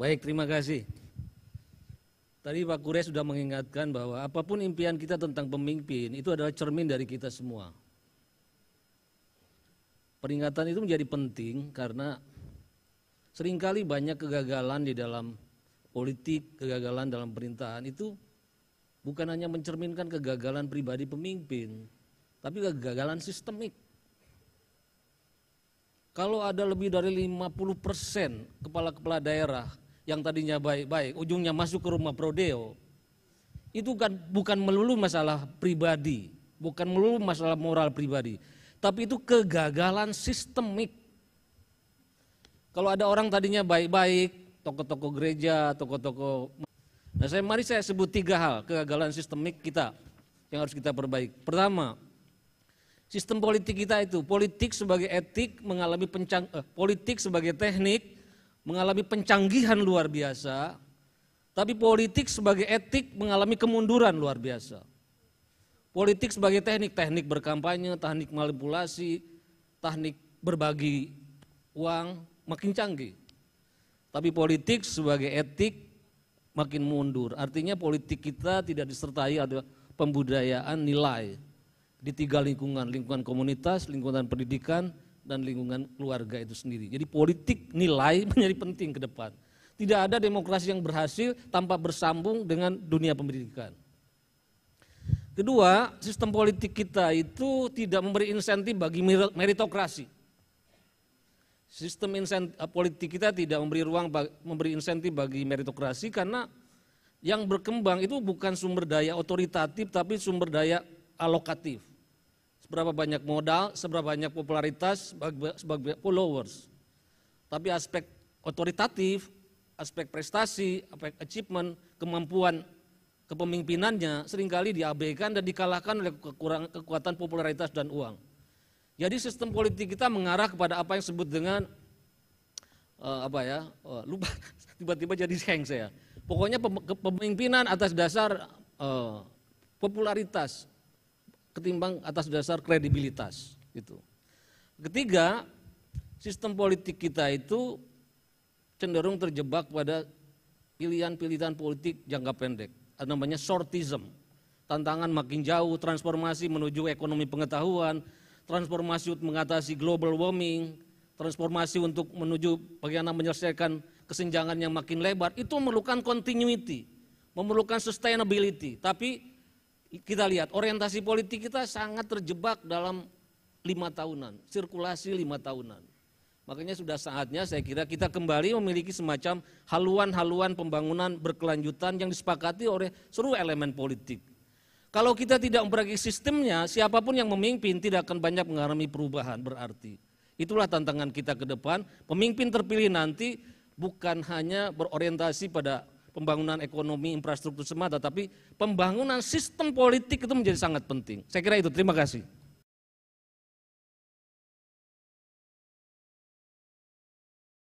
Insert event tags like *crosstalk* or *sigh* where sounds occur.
Baik, terima kasih. Tadi Pak Kure sudah mengingatkan bahwa apapun impian kita tentang pemimpin itu adalah cermin dari kita semua. Peringatan itu menjadi penting karena seringkali banyak kegagalan di dalam politik, kegagalan dalam perintahan itu bukan hanya mencerminkan kegagalan pribadi pemimpin, tapi kegagalan sistemik. Kalau ada lebih dari 50% persen kepala-kepala daerah yang tadinya baik-baik, ujungnya masuk ke rumah prodeo, itu kan bukan melulu masalah pribadi, bukan melulu masalah moral pribadi, tapi itu kegagalan sistemik. Kalau ada orang tadinya baik-baik, toko-toko gereja, toko-toko... Nah saya mari saya sebut tiga hal kegagalan sistemik kita yang harus kita perbaiki. Pertama, sistem politik kita itu politik sebagai etik mengalami pencang eh, politik sebagai teknik mengalami pencanggihan luar biasa, tapi politik sebagai etik mengalami kemunduran luar biasa. Politik sebagai teknik, teknik berkampanye, teknik manipulasi, teknik berbagi uang makin canggih. Tapi politik sebagai etik makin mundur. Artinya politik kita tidak disertai ada pembudayaan nilai di tiga lingkungan, lingkungan komunitas, lingkungan pendidikan, dan lingkungan keluarga itu sendiri. Jadi politik nilai *laughs* menjadi penting ke depan. Tidak ada demokrasi yang berhasil tanpa bersambung dengan dunia pendidikan. Kedua, sistem politik kita itu tidak memberi insentif bagi meritokrasi. Sistem insentif, eh, politik kita tidak memberi ruang memberi insentif bagi meritokrasi karena yang berkembang itu bukan sumber daya otoritatif tapi sumber daya alokatif seberapa banyak modal, seberapa banyak popularitas, sebagai followers. Tapi aspek otoritatif, aspek prestasi, aspek achievement, kemampuan kepemimpinannya seringkali diabaikan dan dikalahkan oleh kekurangan kekuatan popularitas dan uang. Jadi sistem politik kita mengarah kepada apa yang disebut dengan uh, apa ya? Uh, lupa *laughs* tiba-tiba jadi hang saya. Pokoknya pemimpinan atas dasar uh, popularitas ketimbang atas dasar kredibilitas itu. Ketiga, sistem politik kita itu cenderung terjebak pada pilihan-pilihan politik jangka pendek, namanya shortism. Tantangan makin jauh, transformasi menuju ekonomi pengetahuan, transformasi untuk mengatasi global warming, transformasi untuk menuju bagaimana menyelesaikan kesenjangan yang makin lebar, itu memerlukan continuity, memerlukan sustainability. Tapi kita lihat orientasi politik kita sangat terjebak dalam lima tahunan, sirkulasi lima tahunan. Makanya sudah saatnya saya kira kita kembali memiliki semacam haluan-haluan pembangunan berkelanjutan yang disepakati oleh seluruh elemen politik. Kalau kita tidak memperbaiki sistemnya, siapapun yang memimpin tidak akan banyak mengalami perubahan berarti. Itulah tantangan kita ke depan. Pemimpin terpilih nanti bukan hanya berorientasi pada pembangunan ekonomi, infrastruktur semata, tapi pembangunan sistem politik itu menjadi sangat penting. Saya kira itu. Terima kasih.